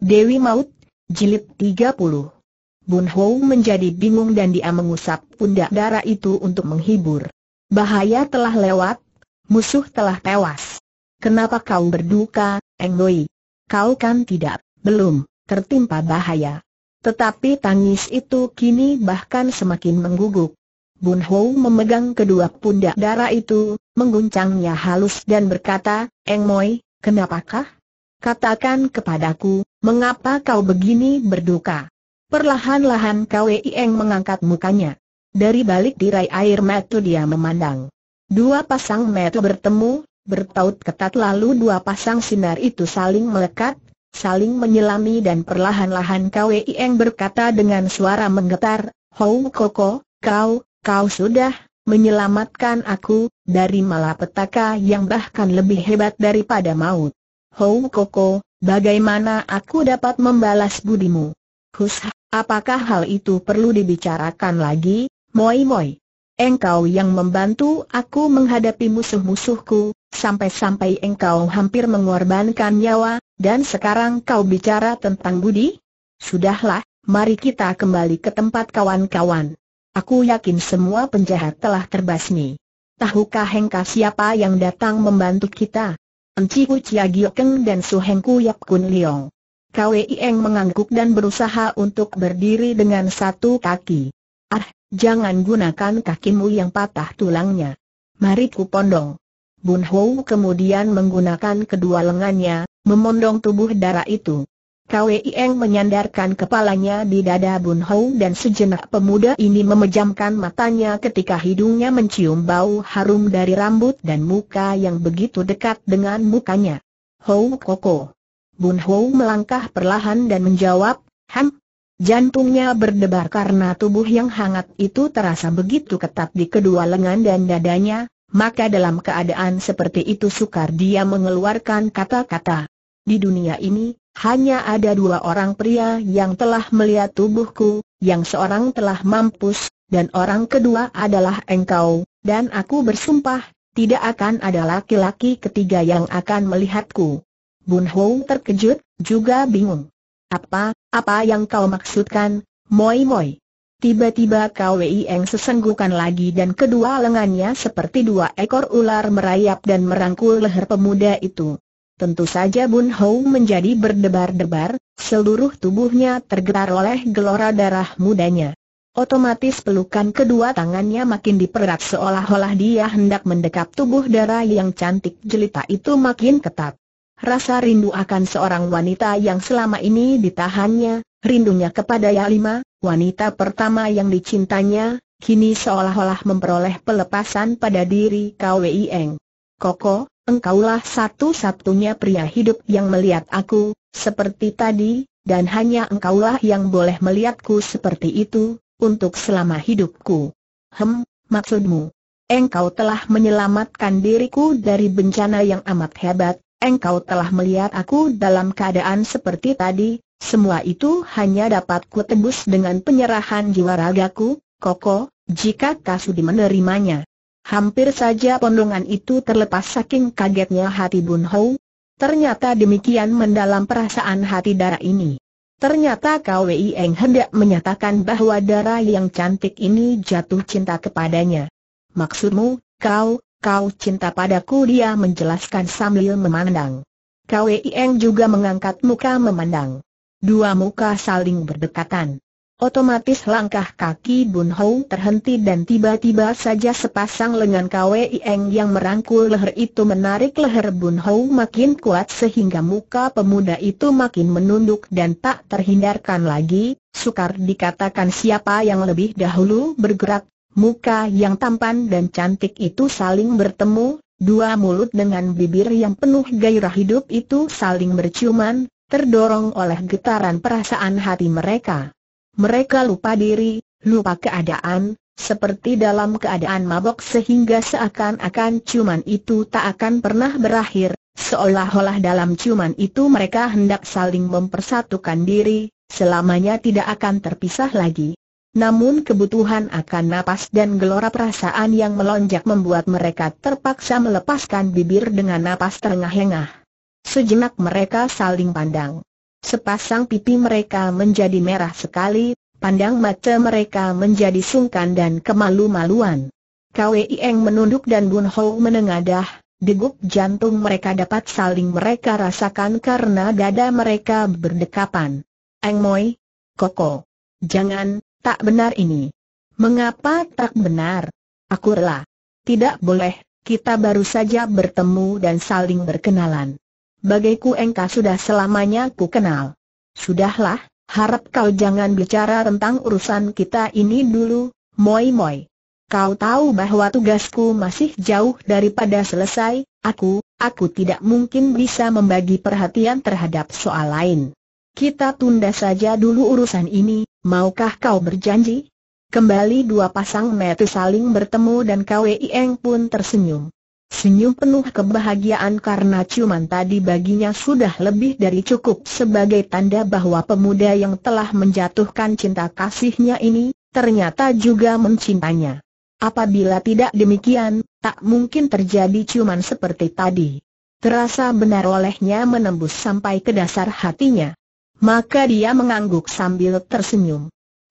Dewi Maut, Jilid 30 Bun Hou menjadi bingung dan dia mengusap pundak darah itu untuk menghibur. Bahaya telah lewat, musuh telah tewas. Kenapa kau berduka, Eng Noi? Kau kan tidak, belum, tertimpa bahaya. Tetapi tangis itu kini bahkan semakin mengguguk. Bun Hou memegang kedua pundak darah itu, mengguncangnya halus dan berkata, Eng Moi, kenapakah? Katakan kepadaku, Mengapa kau begini berduka? Perlahan-lahan Kweieng mengangkat mukanya. Dari balik tirai air mata dia memandang. Dua pasang mata bertemu, bertaut ketat lalu dua pasang sinar itu saling melekat, saling menyelami dan perlahan-lahan Kweieng berkata dengan suara menggetar, Hou Koko, kau, kau sudah menyelamatkan aku dari malapetaka yang bahkan lebih hebat daripada maut. Hou Koko, Bagaimana aku dapat membalas budimu? Hus, apakah hal itu perlu dibicarakan lagi, Moi Moi? Engkau yang membantu aku menghadapi musuh-musuhku, sampai-sampai engkau hampir mengorbankan nyawa, dan sekarang kau bicara tentang budi? Sudahlah, mari kita kembali ke tempat kawan-kawan. Aku yakin semua penjahat telah terbasmi. Tahukah engkau siapa yang datang membantu kita? Enciku Chia Giokeng dan Suhengku Yap Kun Liong. Kwei Eng mengangguk dan berusaha untuk berdiri dengan satu kaki. Ah, jangan gunakan kakimu yang patah tulangnya. Mari ku pondong. Bun Hou kemudian menggunakan kedua lengannya, memondong tubuh darah itu. Kwei menyandarkan kepalanya di dada Bun Hou dan sejenak pemuda ini memejamkan matanya ketika hidungnya mencium bau harum dari rambut dan muka yang begitu dekat dengan mukanya. Hou Koko. Bun Hou melangkah perlahan dan menjawab, Ham. Jantungnya berdebar karena tubuh yang hangat itu terasa begitu ketat di kedua lengan dan dadanya, maka dalam keadaan seperti itu sukar dia mengeluarkan kata-kata. Di dunia ini, hanya ada dua orang pria yang telah melihat tubuhku, yang seorang telah mampus, dan orang kedua adalah engkau, dan aku bersumpah, tidak akan ada laki-laki ketiga yang akan melihatku. Bun Hou terkejut, juga bingung. Apa, apa yang kau maksudkan, Moi Moi? Tiba-tiba Wei Eng sesenggukan lagi dan kedua lengannya seperti dua ekor ular merayap dan merangkul leher pemuda itu. Tentu saja Bun Hou menjadi berdebar-debar, seluruh tubuhnya tergetar oleh gelora darah mudanya. Otomatis pelukan kedua tangannya makin dipererat seolah-olah dia hendak mendekap tubuh darah yang cantik jelita itu makin ketat. Rasa rindu akan seorang wanita yang selama ini ditahannya, rindunya kepada Yalima, wanita pertama yang dicintanya, kini seolah-olah memperoleh pelepasan pada diri Kwei Eng. Koko, engkaulah satu-satunya pria hidup yang melihat aku, seperti tadi, dan hanya engkaulah yang boleh melihatku seperti itu, untuk selama hidupku. Hem, maksudmu? Engkau telah menyelamatkan diriku dari bencana yang amat hebat, engkau telah melihat aku dalam keadaan seperti tadi, semua itu hanya dapat ku dengan penyerahan jiwa ragaku, Koko, jika Kasudi menerimanya. Hampir saja pondongan itu terlepas saking kagetnya hati Bun Ternyata demikian mendalam perasaan hati darah ini. Ternyata Kwei Eng hendak menyatakan bahwa darah yang cantik ini jatuh cinta kepadanya. Maksudmu, kau, kau cinta padaku dia menjelaskan sambil memandang. Kwei Eng juga mengangkat muka memandang. Dua muka saling berdekatan. Otomatis langkah kaki Bun Hou terhenti dan tiba-tiba saja sepasang lengan Kwei Eng yang merangkul leher itu menarik leher Bun Hou makin kuat sehingga muka pemuda itu makin menunduk dan tak terhindarkan lagi, sukar dikatakan siapa yang lebih dahulu bergerak, muka yang tampan dan cantik itu saling bertemu, dua mulut dengan bibir yang penuh gairah hidup itu saling berciuman, terdorong oleh getaran perasaan hati mereka. Mereka lupa diri, lupa keadaan, seperti dalam keadaan mabok sehingga seakan-akan cuman itu tak akan pernah berakhir, seolah-olah dalam cuman itu mereka hendak saling mempersatukan diri, selamanya tidak akan terpisah lagi. Namun kebutuhan akan napas dan gelora perasaan yang melonjak membuat mereka terpaksa melepaskan bibir dengan napas terengah-engah. Sejenak mereka saling pandang. Sepasang pipi mereka menjadi merah sekali, pandang mata mereka menjadi sungkan dan kemalu-maluan. Kwei Eng menunduk dan Bun Hou menengadah, degup jantung mereka dapat saling mereka rasakan karena dada mereka berdekapan. Eng Moi, Koko, jangan, tak benar ini. Mengapa tak benar? Aku rela. Tidak boleh, kita baru saja bertemu dan saling berkenalan. Bagaiku engkau sudah selamanya ku kenal. Sudahlah, harap kau jangan bicara tentang urusan kita ini dulu, moi moi. Kau tahu bahwa tugasku masih jauh daripada selesai, aku, aku tidak mungkin bisa membagi perhatian terhadap soal lain. Kita tunda saja dulu urusan ini, maukah kau berjanji? Kembali dua pasang mata saling bertemu dan kwee Eng pun tersenyum. Senyum penuh kebahagiaan karena ciuman tadi baginya sudah lebih dari cukup sebagai tanda bahwa pemuda yang telah menjatuhkan cinta kasihnya ini, ternyata juga mencintanya. Apabila tidak demikian, tak mungkin terjadi ciuman seperti tadi. Terasa benar olehnya menembus sampai ke dasar hatinya. Maka dia mengangguk sambil tersenyum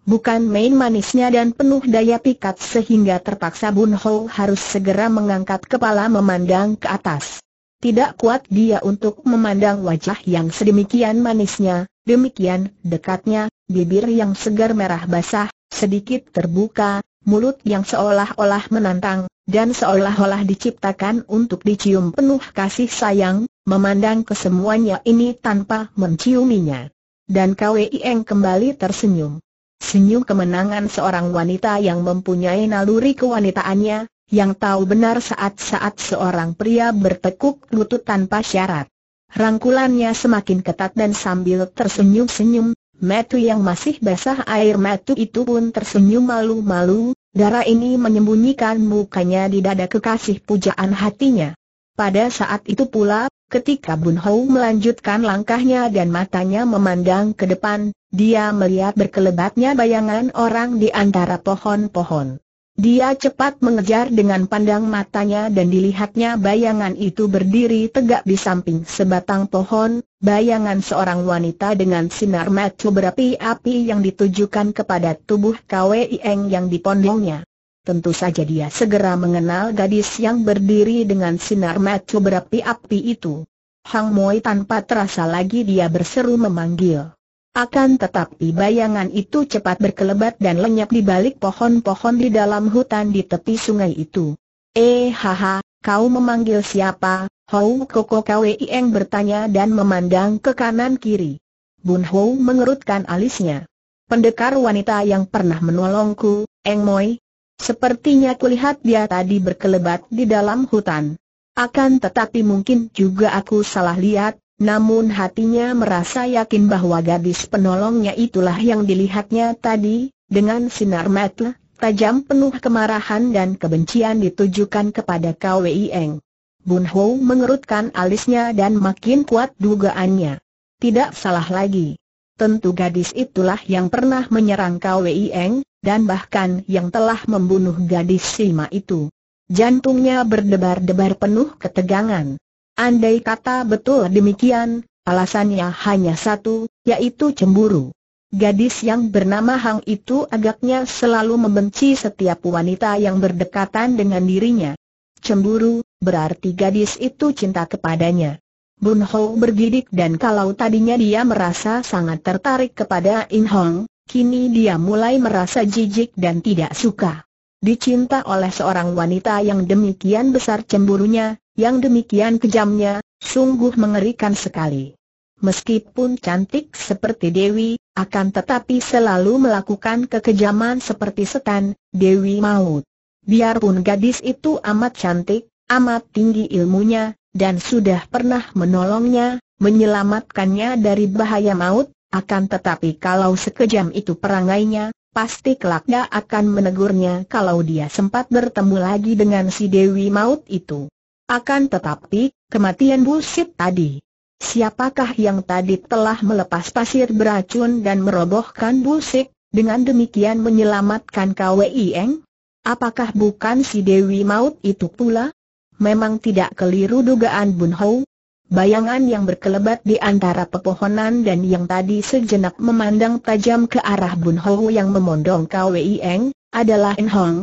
bukan main manisnya dan penuh daya pikat sehingga terpaksa Bun Ho harus segera mengangkat kepala memandang ke atas. Tidak kuat dia untuk memandang wajah yang sedemikian manisnya, demikian dekatnya, bibir yang segar merah basah, sedikit terbuka, mulut yang seolah-olah menantang, dan seolah-olah diciptakan untuk dicium penuh kasih sayang, memandang kesemuanya ini tanpa menciuminya. Dan Kwee Eng kembali tersenyum. Senyum kemenangan seorang wanita yang mempunyai naluri kewanitaannya, yang tahu benar saat-saat seorang pria bertekuk lutut tanpa syarat. Rangkulannya semakin ketat dan sambil tersenyum-senyum, metu yang masih basah air metu itu pun tersenyum malu-malu, darah ini menyembunyikan mukanya di dada kekasih pujaan hatinya. Pada saat itu pula, ketika Bun Hou melanjutkan langkahnya dan matanya memandang ke depan, dia melihat berkelebatnya bayangan orang di antara pohon-pohon. Dia cepat mengejar dengan pandang matanya dan dilihatnya bayangan itu berdiri tegak di samping sebatang pohon, bayangan seorang wanita dengan sinar mata berapi-api yang ditujukan kepada tubuh Kwei Eng yang dipondongnya. Tentu saja dia segera mengenal gadis yang berdiri dengan sinar mata berapi-api itu. Hang Moi tanpa terasa lagi dia berseru memanggil. Akan tetapi bayangan itu cepat berkelebat dan lenyap di balik pohon-pohon di dalam hutan di tepi sungai itu. Eh haha, kau memanggil siapa? Hou Koko Kwei eng bertanya dan memandang ke kanan kiri. Bun Hou mengerutkan alisnya. Pendekar wanita yang pernah menolongku, Eng Moi, Sepertinya kulihat dia tadi berkelebat di dalam hutan. Akan tetapi mungkin juga aku salah lihat, namun hatinya merasa yakin bahwa gadis penolongnya itulah yang dilihatnya tadi, dengan sinar mata tajam penuh kemarahan dan kebencian ditujukan kepada Kwei Eng. Bun Ho mengerutkan alisnya dan makin kuat dugaannya. Tidak salah lagi. Tentu gadis itulah yang pernah menyerang Kwei Eng, dan bahkan yang telah membunuh gadis Sima itu. Jantungnya berdebar-debar penuh ketegangan. Andai kata betul demikian, alasannya hanya satu, yaitu cemburu. Gadis yang bernama Hang itu agaknya selalu membenci setiap wanita yang berdekatan dengan dirinya. Cemburu, berarti gadis itu cinta kepadanya. Bun Ho bergidik dan kalau tadinya dia merasa sangat tertarik kepada In Hong, Kini dia mulai merasa jijik dan tidak suka. Dicinta oleh seorang wanita yang demikian besar cemburunya, yang demikian kejamnya, sungguh mengerikan sekali. Meskipun cantik seperti Dewi, akan tetapi selalu melakukan kekejaman seperti setan, Dewi Maut. Biarpun gadis itu amat cantik, amat tinggi ilmunya, dan sudah pernah menolongnya, menyelamatkannya dari bahaya maut, akan tetapi kalau sekejam itu perangainya, pasti kelaknya akan menegurnya kalau dia sempat bertemu lagi dengan si Dewi Maut itu. Akan tetapi, kematian busit tadi. Siapakah yang tadi telah melepas pasir beracun dan merobohkan busik, dengan demikian menyelamatkan KWI Eng? Apakah bukan si Dewi Maut itu pula? Memang tidak keliru dugaan Bun Hou, Bayangan yang berkelebat di antara pepohonan dan yang tadi sejenak memandang tajam ke arah Bun Hou yang memondong Kwei Eng, adalah En Hong.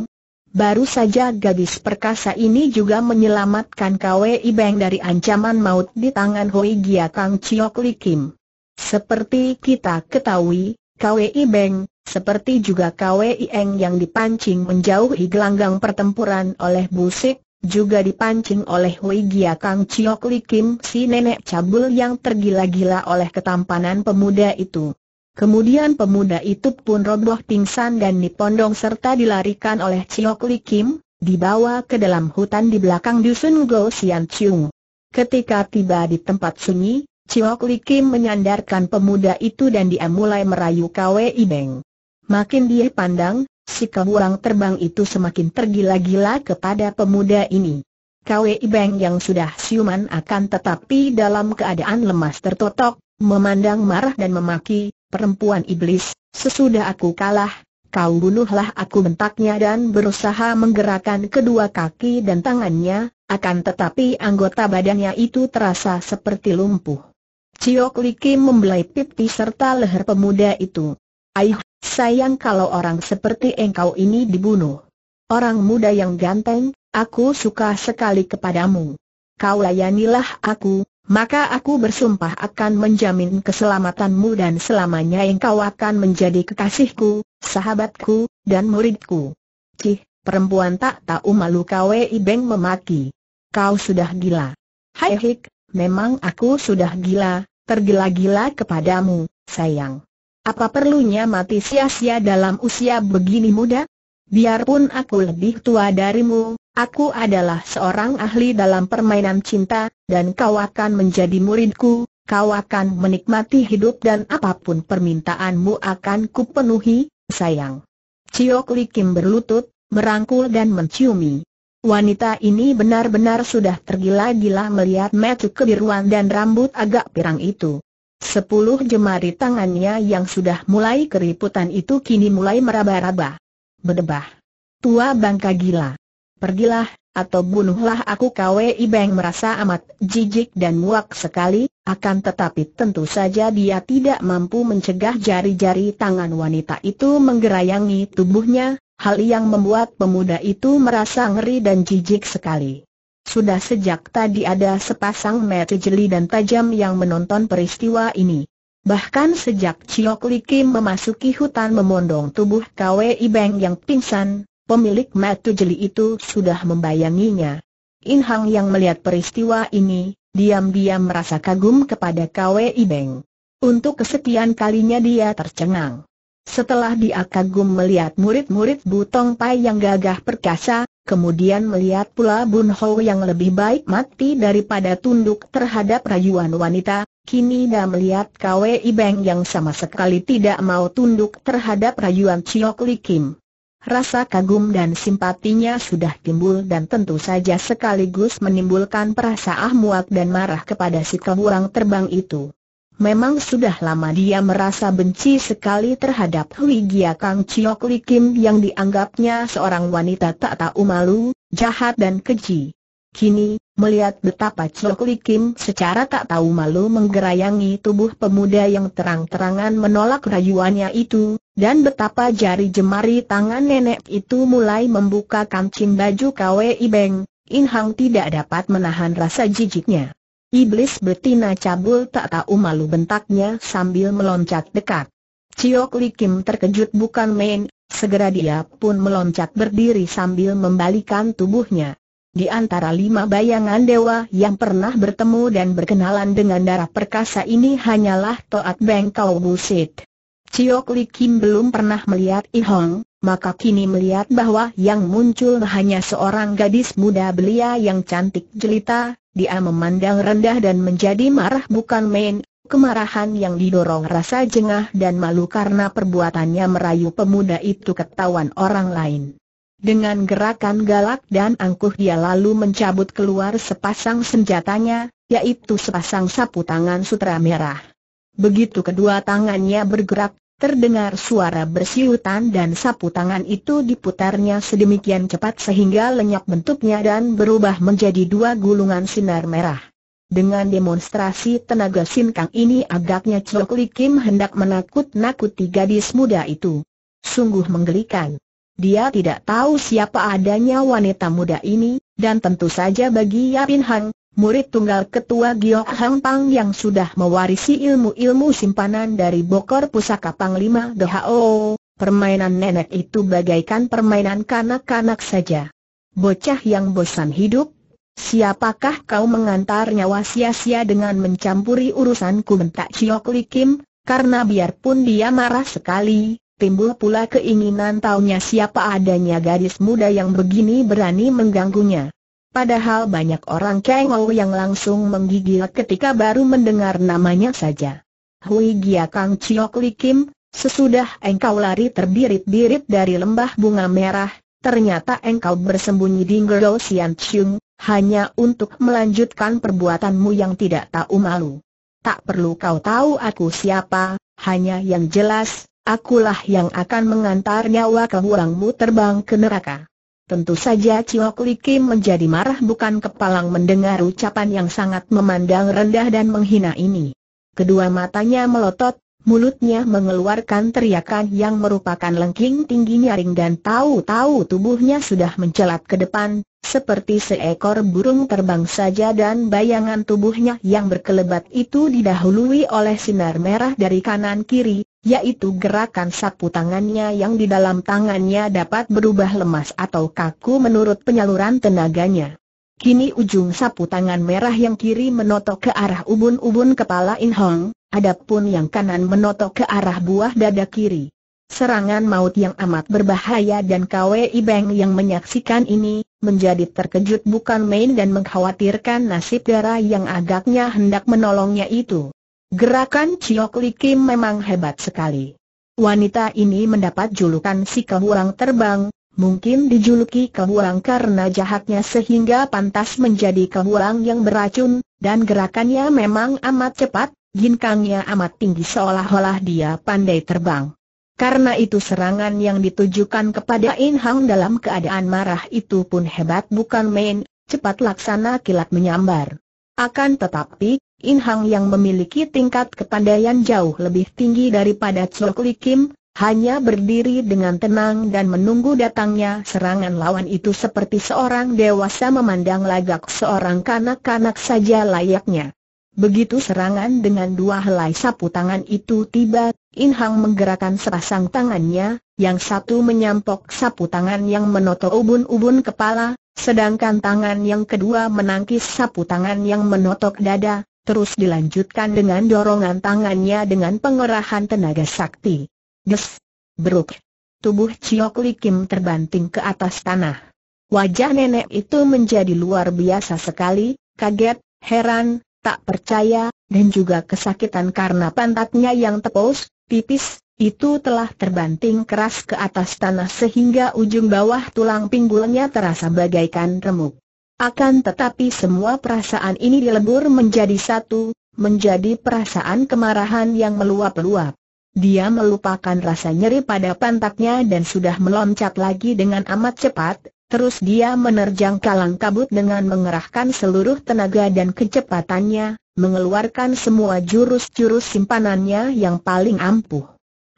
Baru saja gadis perkasa ini juga menyelamatkan Kwei Beng dari ancaman maut di tangan Hoi Gia Kang Chiok Li Kim. Seperti kita ketahui, Kwei Beng, seperti juga Kwei Eng yang dipancing menjauhi gelanggang pertempuran oleh Busik, juga dipancing oleh Hui Gia Kang Chiok Li Kim si nenek cabul yang tergila-gila oleh ketampanan pemuda itu. Kemudian pemuda itu pun roboh pingsan dan dipondong serta dilarikan oleh Chiok Li Kim, dibawa ke dalam hutan di belakang dusun Go Sian Chung. Ketika tiba di tempat sunyi, Chiok Li Kim menyandarkan pemuda itu dan dia mulai merayu Kwe Ibeng. Makin dia pandang, si kawurang terbang itu semakin tergila-gila kepada pemuda ini. Kau Beng yang sudah siuman akan tetapi dalam keadaan lemas tertotok, memandang marah dan memaki, perempuan iblis, sesudah aku kalah, kau bunuhlah aku bentaknya dan berusaha menggerakkan kedua kaki dan tangannya, akan tetapi anggota badannya itu terasa seperti lumpuh. Ciok Liki membelai pipi serta leher pemuda itu. Aih, sayang kalau orang seperti engkau ini dibunuh. Orang muda yang ganteng, aku suka sekali kepadamu. Kau layanilah aku, maka aku bersumpah akan menjamin keselamatanmu dan selamanya engkau akan menjadi kekasihku, sahabatku, dan muridku. Cih, perempuan tak tahu malu Kwe Ibeng memaki. Kau sudah gila. Hai hik, memang aku sudah gila, tergila-gila kepadamu, sayang. Apa perlunya mati sia-sia dalam usia begini muda? Biarpun aku lebih tua darimu, aku adalah seorang ahli dalam permainan cinta, dan kau akan menjadi muridku, kau akan menikmati hidup dan apapun permintaanmu akan kupenuhi, sayang. Ciok Kim berlutut, merangkul dan menciumi. Wanita ini benar-benar sudah tergila-gila melihat mata kebiruan dan rambut agak pirang itu. Sepuluh jemari tangannya yang sudah mulai keriputan itu kini mulai meraba-raba. Bedebah. Tua bangka gila. Pergilah, atau bunuhlah aku kawe Ibeng merasa amat jijik dan muak sekali, akan tetapi tentu saja dia tidak mampu mencegah jari-jari tangan wanita itu menggerayangi tubuhnya, hal yang membuat pemuda itu merasa ngeri dan jijik sekali. Sudah sejak tadi ada sepasang mata jeli dan tajam yang menonton peristiwa ini. Bahkan sejak Chiok Li Kim memasuki hutan memondong tubuh Kwei Beng yang pingsan, pemilik mata jeli itu sudah membayanginya. In Hang yang melihat peristiwa ini, diam-diam merasa kagum kepada Kwei Beng. Untuk kesekian kalinya dia tercengang. Setelah dia kagum melihat murid-murid Butong Pai yang gagah perkasa, kemudian melihat pula Bun Ho yang lebih baik mati daripada tunduk terhadap rayuan wanita, kini dia melihat Kwei Beng yang sama sekali tidak mau tunduk terhadap rayuan Chiok Li Kim. Rasa kagum dan simpatinya sudah timbul dan tentu saja sekaligus menimbulkan perasaan muak dan marah kepada si kebuang terbang itu. Memang sudah lama dia merasa benci sekali terhadap Hui Gia Kang Chiok Li Kim yang dianggapnya seorang wanita tak tahu malu, jahat dan keji. Kini, melihat betapa Chiok Li Kim secara tak tahu malu menggerayangi tubuh pemuda yang terang-terangan menolak rayuannya itu, dan betapa jari jemari tangan nenek itu mulai membuka kancing baju KWI Beng, In Hang tidak dapat menahan rasa jijiknya. Iblis betina cabul tak tahu malu bentaknya sambil meloncat dekat. Ciok Li Kim terkejut bukan main, segera dia pun meloncat berdiri sambil membalikan tubuhnya. Di antara lima bayangan dewa yang pernah bertemu dan berkenalan dengan darah perkasa ini hanyalah Toat Beng Kau Busit. Ciok Li Kim belum pernah melihat I Hong, maka kini melihat bahwa yang muncul hanya seorang gadis muda belia yang cantik jelita, dia memandang rendah dan menjadi marah bukan main, kemarahan yang didorong rasa jengah dan malu karena perbuatannya merayu pemuda itu ketahuan orang lain. Dengan gerakan galak dan angkuh dia lalu mencabut keluar sepasang senjatanya, yaitu sepasang sapu tangan sutra merah. Begitu kedua tangannya bergerak, Terdengar suara bersiutan dan sapu tangan itu diputarnya sedemikian cepat sehingga lenyap bentuknya dan berubah menjadi dua gulungan sinar merah. Dengan demonstrasi tenaga sinkang ini agaknya Chok Li Kim hendak menakut-nakuti gadis muda itu. Sungguh menggelikan. Dia tidak tahu siapa adanya wanita muda ini, dan tentu saja bagi Yapin Hang, murid tunggal ketua Giok Hang Pang yang sudah mewarisi ilmu-ilmu simpanan dari Bokor Pusaka Panglima Gho. permainan nenek itu bagaikan permainan kanak-kanak saja. Bocah yang bosan hidup, siapakah kau mengantar nyawa sia-sia dengan mencampuri urusanku bentak Chiok Li Kim, karena biarpun dia marah sekali, timbul pula keinginan taunya siapa adanya gadis muda yang begini berani mengganggunya. Padahal banyak orang kengol yang langsung menggigil ketika baru mendengar namanya saja. Hui Gia Kang Chiok Li Kim, sesudah engkau lari terbirit-birit dari lembah bunga merah, ternyata engkau bersembunyi di Ngero Sian Chung, hanya untuk melanjutkan perbuatanmu yang tidak tahu malu. Tak perlu kau tahu aku siapa, hanya yang jelas, akulah yang akan mengantar nyawa ke huangmu terbang ke neraka. Tentu saja Chiok Li Kim menjadi marah bukan kepalang mendengar ucapan yang sangat memandang rendah dan menghina ini. Kedua matanya melotot, mulutnya mengeluarkan teriakan yang merupakan lengking tinggi nyaring dan tahu-tahu tubuhnya sudah mencelat ke depan, seperti seekor burung terbang saja dan bayangan tubuhnya yang berkelebat itu didahului oleh sinar merah dari kanan kiri, yaitu gerakan sapu tangannya yang di dalam tangannya dapat berubah lemas atau kaku menurut penyaluran tenaganya. Kini ujung sapu tangan merah yang kiri menotok ke arah ubun-ubun kepala In Hong, adapun yang kanan menotok ke arah buah dada kiri. Serangan maut yang amat berbahaya dan Kwe Ibeng yang menyaksikan ini, menjadi terkejut bukan main dan mengkhawatirkan nasib darah yang agaknya hendak menolongnya itu. Gerakan Chiok Li Kim memang hebat sekali. Wanita ini mendapat julukan si kehuang terbang, mungkin dijuluki kehuang karena jahatnya sehingga pantas menjadi kehuang yang beracun, dan gerakannya memang amat cepat, ginkangnya amat tinggi seolah-olah dia pandai terbang. Karena itu serangan yang ditujukan kepada In Hang dalam keadaan marah itu pun hebat bukan main, cepat laksana kilat menyambar. Akan tetapi, In Hang yang memiliki tingkat kepandaian jauh lebih tinggi daripada Chok Li Kim, hanya berdiri dengan tenang dan menunggu datangnya serangan lawan itu seperti seorang dewasa memandang lagak seorang kanak-kanak saja layaknya. Begitu serangan dengan dua helai sapu tangan itu tiba, In Hang menggerakkan serasang tangannya, yang satu menyampok sapu tangan yang menoto ubun-ubun kepala, sedangkan tangan yang kedua menangkis sapu tangan yang menotok dada, terus dilanjutkan dengan dorongan tangannya dengan pengerahan tenaga sakti. Des! Beruk! Tubuh Ciok Li Kim terbanting ke atas tanah. Wajah nenek itu menjadi luar biasa sekali, kaget, heran, tak percaya, dan juga kesakitan karena pantatnya yang tepos, tipis, itu telah terbanting keras ke atas tanah sehingga ujung bawah tulang pinggulnya terasa bagaikan remuk. Akan tetapi semua perasaan ini dilebur menjadi satu, menjadi perasaan kemarahan yang meluap-luap. Dia melupakan rasa nyeri pada pantatnya dan sudah meloncat lagi dengan amat cepat, terus dia menerjang kalang kabut dengan mengerahkan seluruh tenaga dan kecepatannya, mengeluarkan semua jurus-jurus simpanannya yang paling ampuh.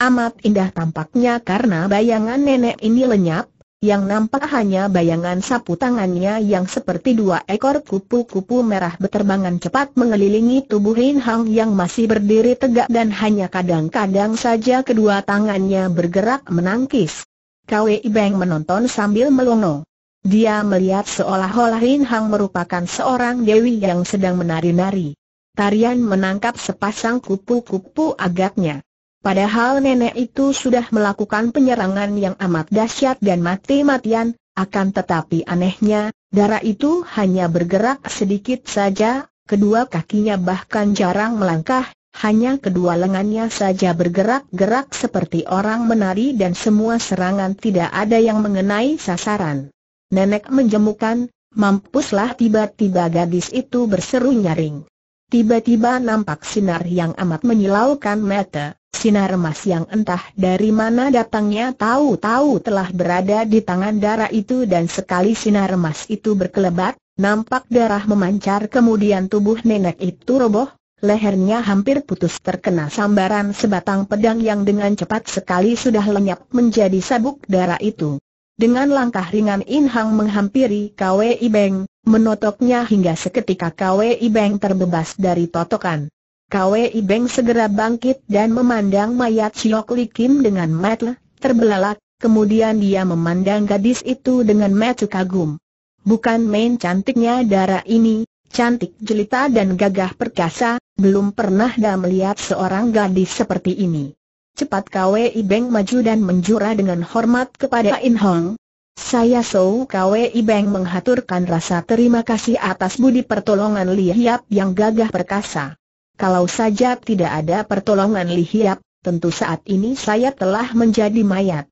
Amat indah tampaknya karena bayangan nenek ini lenyap, yang nampak hanya bayangan sapu tangannya yang seperti dua ekor kupu-kupu merah berterbangan cepat mengelilingi tubuh Hin Hang yang masih berdiri tegak dan hanya kadang-kadang saja kedua tangannya bergerak menangkis. Kwe Beng menonton sambil melongo. Dia melihat seolah-olah Hin Hang merupakan seorang dewi yang sedang menari-nari. Tarian menangkap sepasang kupu-kupu agaknya. Padahal nenek itu sudah melakukan penyerangan yang amat dahsyat dan mati-matian, akan tetapi anehnya, darah itu hanya bergerak sedikit saja, kedua kakinya bahkan jarang melangkah, hanya kedua lengannya saja bergerak-gerak seperti orang menari dan semua serangan tidak ada yang mengenai sasaran. Nenek menjemukan, mampuslah tiba-tiba gadis itu berseru nyaring. Tiba-tiba nampak sinar yang amat menyilaukan mata, sinar emas yang entah dari mana datangnya tahu-tahu telah berada di tangan darah itu dan sekali sinar emas itu berkelebat, nampak darah memancar kemudian tubuh nenek itu roboh, lehernya hampir putus terkena sambaran sebatang pedang yang dengan cepat sekali sudah lenyap menjadi sabuk darah itu. Dengan langkah ringan In Hang menghampiri Kwei Beng, menotoknya hingga seketika Kwei Beng terbebas dari totokan. Kwei Beng segera bangkit dan memandang mayat Siok Li Kim dengan mata terbelalak, kemudian dia memandang gadis itu dengan mata kagum. Bukan main cantiknya darah ini, cantik jelita dan gagah perkasa, belum pernah dah melihat seorang gadis seperti ini. Cepat Kwei Beng maju dan menjura dengan hormat kepada In Hong. Saya Sou Kwei Beng menghaturkan rasa terima kasih atas budi pertolongan Li Hiap yang gagah perkasa. Kalau saja tidak ada pertolongan Li Hiap, tentu saat ini saya telah menjadi mayat.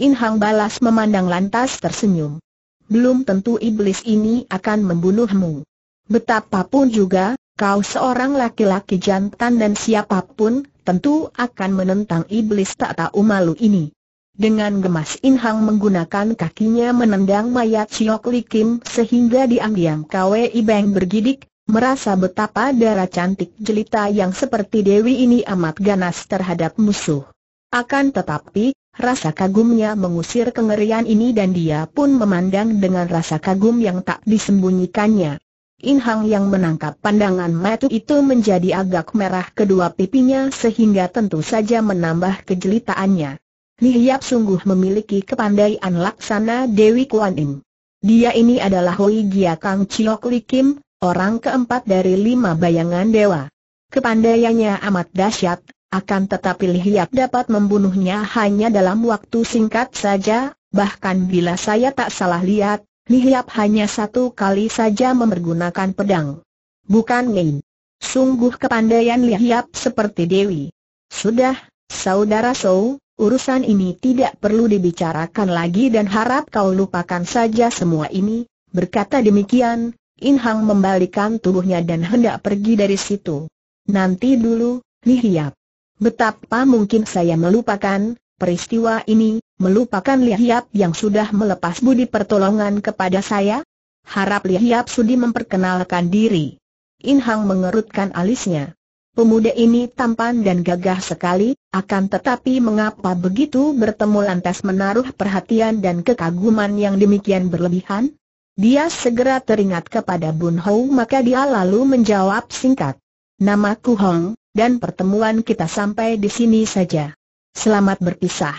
In Hang balas memandang lantas tersenyum. Belum tentu iblis ini akan membunuhmu. Betapapun juga, kau seorang laki-laki jantan dan siapapun tentu akan menentang iblis tak tahu malu ini. Dengan gemas In menggunakan kakinya menendang mayat Siok Li Kim sehingga diam-diam I Beng bergidik, merasa betapa darah cantik jelita yang seperti Dewi ini amat ganas terhadap musuh. Akan tetapi, rasa kagumnya mengusir kengerian ini dan dia pun memandang dengan rasa kagum yang tak disembunyikannya. In Hang yang menangkap pandangan Matu itu menjadi agak merah kedua pipinya sehingga tentu saja menambah kejelitaannya. Hiap sungguh memiliki kepandaian laksana Dewi Kuan Im. Dia ini adalah Hoi Gia Kang Chiok Li Kim, orang keempat dari lima bayangan dewa. Kepandaiannya amat dahsyat, akan tetapi Hiap dapat membunuhnya hanya dalam waktu singkat saja, bahkan bila saya tak salah lihat, Lihiap hanya satu kali saja memergunakan pedang. Bukan main. Sungguh kepandaian Lihiap seperti Dewi. Sudah, Saudara Sou, urusan ini tidak perlu dibicarakan lagi dan harap kau lupakan saja semua ini, berkata demikian, Inhang Hang membalikan tubuhnya dan hendak pergi dari situ. Nanti dulu, Lihiap. Betapa mungkin saya melupakan, peristiwa ini, melupakan Lihiap yang sudah melepas budi pertolongan kepada saya? Harap Lihiap sudi memperkenalkan diri. Inhang mengerutkan alisnya. Pemuda ini tampan dan gagah sekali, akan tetapi mengapa begitu bertemu lantas menaruh perhatian dan kekaguman yang demikian berlebihan? Dia segera teringat kepada Bun Hou maka dia lalu menjawab singkat. Namaku Hong, dan pertemuan kita sampai di sini saja. Selamat berpisah.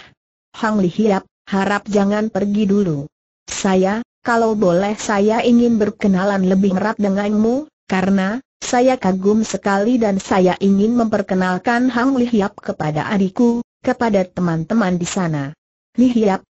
Hang Li harap jangan pergi dulu. Saya, kalau boleh saya ingin berkenalan lebih erat denganmu, karena, saya kagum sekali dan saya ingin memperkenalkan Hang Li kepada adikku, kepada teman-teman di sana. Li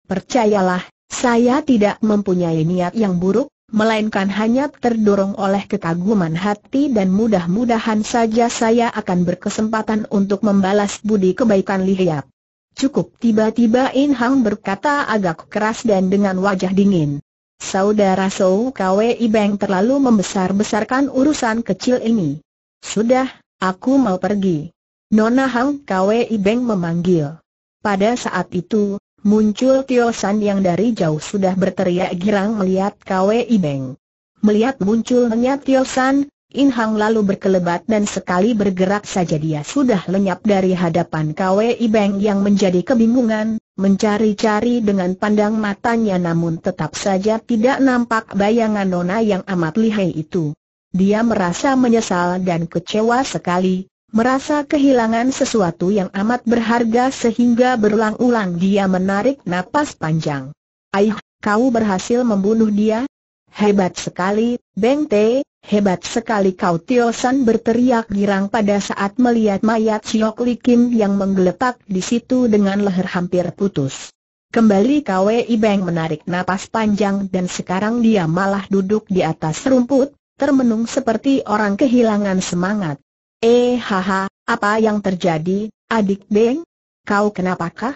percayalah, saya tidak mempunyai niat yang buruk, melainkan hanya terdorong oleh kekaguman hati dan mudah-mudahan saja saya akan berkesempatan untuk membalas budi kebaikan Lihiap. Cukup tiba-tiba In Hang berkata agak keras dan dengan wajah dingin. Saudara Sou KWI Beng terlalu membesar-besarkan urusan kecil ini. Sudah, aku mau pergi. Nona Hang KWI Beng memanggil. Pada saat itu, Muncul Tio San yang dari jauh sudah berteriak girang melihat Kwe Ibeng. Melihat munculnya Tio San, In Hang lalu berkelebat dan sekali bergerak saja dia sudah lenyap dari hadapan Kwe Ibeng yang menjadi kebingungan, mencari-cari dengan pandang matanya namun tetap saja tidak nampak bayangan Nona yang amat lihai itu. Dia merasa menyesal dan kecewa sekali, Merasa kehilangan sesuatu yang amat berharga sehingga berulang-ulang dia menarik napas panjang. Aih, kau berhasil membunuh dia? Hebat sekali, Beng Te, hebat sekali kau Tio San berteriak girang pada saat melihat mayat Siok Li Kim yang menggeletak di situ dengan leher hampir putus. Kembali Kwei Beng menarik napas panjang dan sekarang dia malah duduk di atas rumput, termenung seperti orang kehilangan semangat. Eh haha, apa yang terjadi, adik Beng? Kau kenapakah?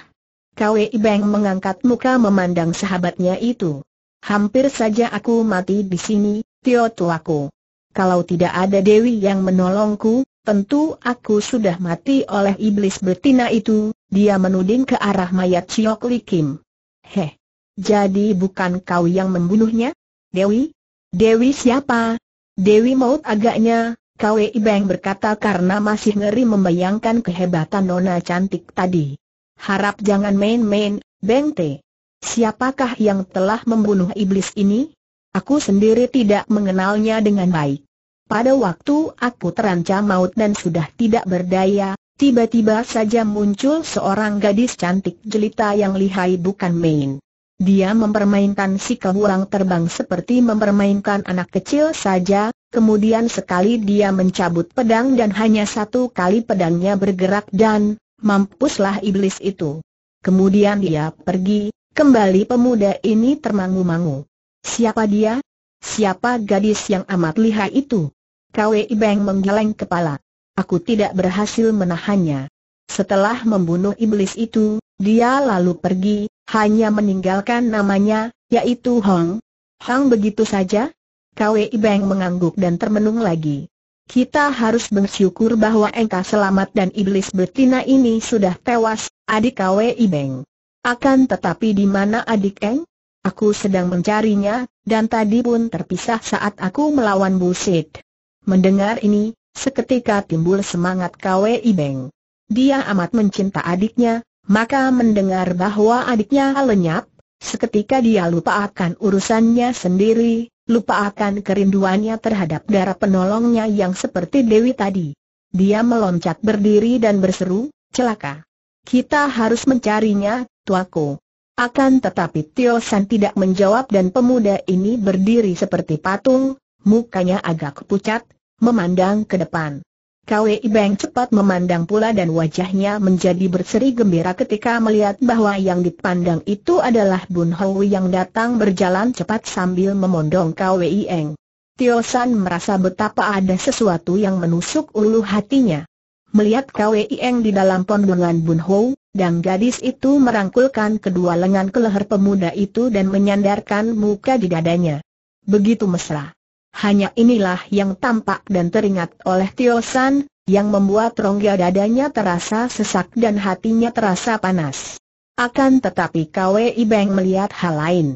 Kwei Beng mengangkat muka memandang sahabatnya itu. Hampir saja aku mati di sini, Tio tuaku. Kalau tidak ada Dewi yang menolongku, tentu aku sudah mati oleh iblis betina itu, dia menuding ke arah mayat Chiok Li Kim. Heh, jadi bukan kau yang membunuhnya? Dewi? Dewi siapa? Dewi maut agaknya, Kwei Beng berkata karena masih ngeri membayangkan kehebatan nona cantik tadi. Harap jangan main-main, Beng Te. Siapakah yang telah membunuh iblis ini? Aku sendiri tidak mengenalnya dengan baik. Pada waktu aku terancam maut dan sudah tidak berdaya, tiba-tiba saja muncul seorang gadis cantik jelita yang lihai bukan main. Dia mempermainkan si kehuang terbang seperti mempermainkan anak kecil saja, kemudian sekali dia mencabut pedang dan hanya satu kali pedangnya bergerak dan, mampuslah iblis itu. Kemudian dia pergi, kembali pemuda ini termangu-mangu. Siapa dia? Siapa gadis yang amat lihai itu? Kwei Beng menggeleng kepala. Aku tidak berhasil menahannya. Setelah membunuh iblis itu, dia lalu pergi, hanya meninggalkan namanya, yaitu Hong. Hong begitu saja? Kwei Beng mengangguk dan termenung lagi. Kita harus bersyukur bahwa engkau selamat dan iblis betina ini sudah tewas, adik Kwei Beng. Akan tetapi di mana adik Eng? Aku sedang mencarinya, dan tadi pun terpisah saat aku melawan Busit. Mendengar ini, seketika timbul semangat Kwei Beng. Dia amat mencinta adiknya, maka mendengar bahwa adiknya lenyap, seketika dia lupa akan urusannya sendiri, lupa akan kerinduannya terhadap darah penolongnya yang seperti Dewi tadi. Dia meloncat berdiri dan berseru, celaka. Kita harus mencarinya, tuaku. Akan tetapi Tio San tidak menjawab dan pemuda ini berdiri seperti patung, mukanya agak pucat, memandang ke depan. Kwei Beng cepat memandang pula dan wajahnya menjadi berseri gembira ketika melihat bahwa yang dipandang itu adalah Bun Hoi yang datang berjalan cepat sambil memondong Kwei Eng. Tio San merasa betapa ada sesuatu yang menusuk ulu hatinya. Melihat Kwei Eng di dalam pondongan Bun Hou, dan gadis itu merangkulkan kedua lengan ke leher pemuda itu dan menyandarkan muka di dadanya. Begitu mesra. Hanya inilah yang tampak dan teringat oleh Tio San, yang membuat rongga dadanya terasa sesak dan hatinya terasa panas. Akan tetapi Kwei Beng melihat hal lain.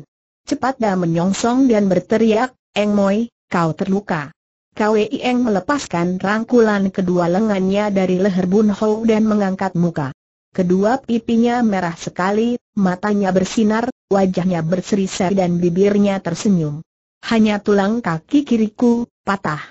Cepat dah menyongsong dan berteriak, Eng Moi, kau terluka. Kwei Eng melepaskan rangkulan kedua lengannya dari leher Bun Hou dan mengangkat muka. Kedua pipinya merah sekali, matanya bersinar, wajahnya berseri-seri dan bibirnya tersenyum. Hanya tulang kaki kiriku, patah.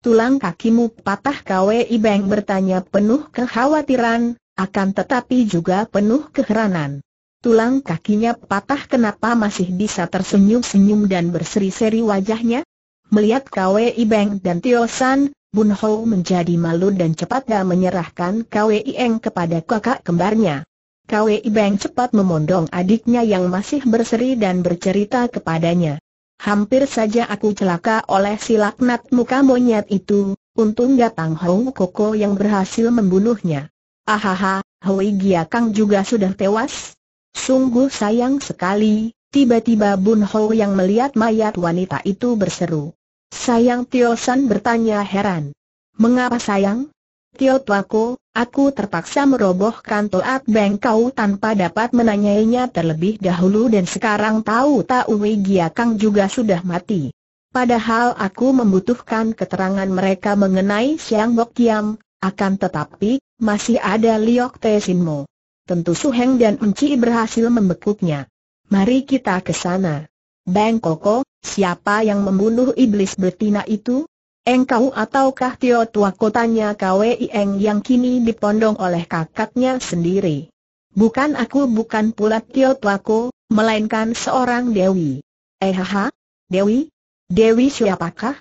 Tulang kakimu patah kawe Ibeng bertanya penuh kekhawatiran, akan tetapi juga penuh keheranan. Tulang kakinya patah kenapa masih bisa tersenyum-senyum dan berseri-seri wajahnya? Melihat Kwe Ibeng dan Tio San, Bun Ho menjadi malu dan dan menyerahkan Kwe Ieng kepada kakak kembarnya. Kwe Ibeng cepat memondong adiknya yang masih berseri dan bercerita kepadanya hampir saja aku celaka oleh si laknat muka monyet itu, untung datang Hou Koko yang berhasil membunuhnya. Ahaha, Hui Kang juga sudah tewas? Sungguh sayang sekali, tiba-tiba Bun Hou yang melihat mayat wanita itu berseru. Sayang Tio San bertanya heran. Mengapa sayang? Tio Tuaku, aku terpaksa merobohkan Toat Bank kau tanpa dapat menanyainya terlebih dahulu dan sekarang tahu tahu Wigia Kang juga sudah mati. Padahal aku membutuhkan keterangan mereka mengenai Siang Bok Kiam, akan tetapi, masih ada Liok Te Mo. Tentu Heng dan Enci berhasil membekuknya. Mari kita ke sana. Bang Koko, siapa yang membunuh iblis betina itu? Engkau ataukah Tio tua kotanya Kwieng yang kini dipondong oleh kakaknya sendiri? Bukan aku bukan pula Tio Tua Tuako, melainkan seorang Dewi. Ehaha, eh, Dewi? Dewi siapakah?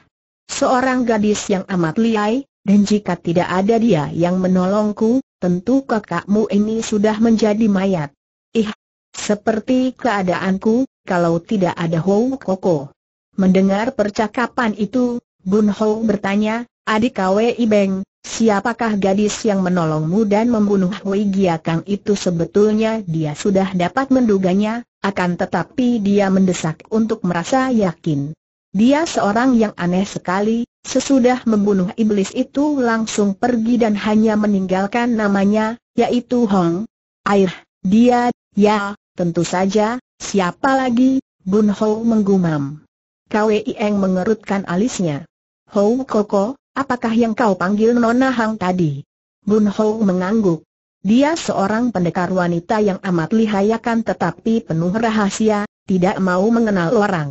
Seorang gadis yang amat liai, dan jika tidak ada dia yang menolongku, tentu kakakmu ini sudah menjadi mayat. Ih, seperti keadaanku, kalau tidak ada Hou Koko. Mendengar percakapan itu, Bun Hou bertanya, adik Kwei Beng, siapakah gadis yang menolongmu dan membunuh Hui Gia Kang itu sebetulnya dia sudah dapat menduganya, akan tetapi dia mendesak untuk merasa yakin. Dia seorang yang aneh sekali, sesudah membunuh iblis itu langsung pergi dan hanya meninggalkan namanya, yaitu Hong. Air, dia, ya, tentu saja, siapa lagi, Bun Ho menggumam. Kwei Eng mengerutkan alisnya. Hou Koko, apakah yang kau panggil Nona Hang tadi? Bun Hou mengangguk. Dia seorang pendekar wanita yang amat lihai akan tetapi penuh rahasia, tidak mau mengenal orang.